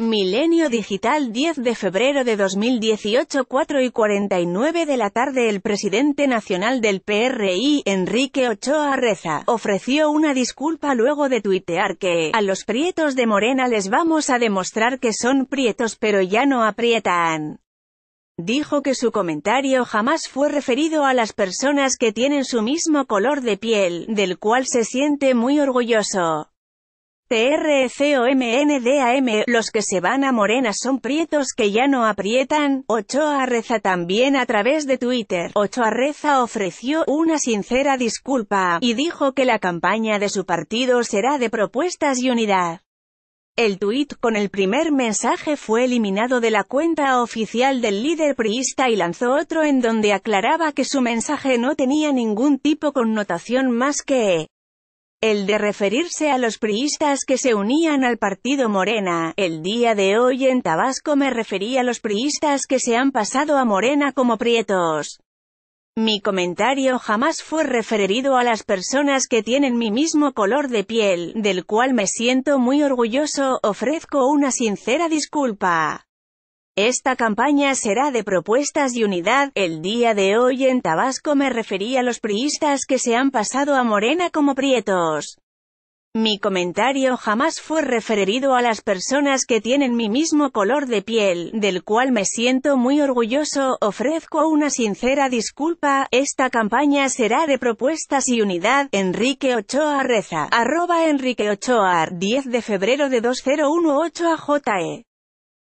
Milenio Digital 10 de febrero de 2018 4 y 49 de la tarde El presidente nacional del PRI, Enrique Ochoa Reza, ofreció una disculpa luego de tuitear que «A los prietos de Morena les vamos a demostrar que son prietos pero ya no aprietan». Dijo que su comentario jamás fue referido a las personas que tienen su mismo color de piel, del cual se siente muy orgulloso. TRFOMNDAM, los que se van a Morena son prietos que ya no aprietan, Ochoa Reza también a través de Twitter, Ochoa Reza ofreció una sincera disculpa, y dijo que la campaña de su partido será de propuestas y unidad. El tuit con el primer mensaje fue eliminado de la cuenta oficial del líder priista y lanzó otro en donde aclaraba que su mensaje no tenía ningún tipo connotación más que el de referirse a los priistas que se unían al partido Morena. El día de hoy en Tabasco me referí a los priistas que se han pasado a Morena como prietos. Mi comentario jamás fue referido a las personas que tienen mi mismo color de piel, del cual me siento muy orgulloso, ofrezco una sincera disculpa. Esta campaña será de propuestas y unidad. El día de hoy en Tabasco me referí a los priistas que se han pasado a Morena como prietos. Mi comentario jamás fue referido a las personas que tienen mi mismo color de piel, del cual me siento muy orgulloso, ofrezco una sincera disculpa, esta campaña será de propuestas y unidad, Enrique Ochoa Reza, arroba Enrique Ochoa, 10 de febrero de 2018 a J.E.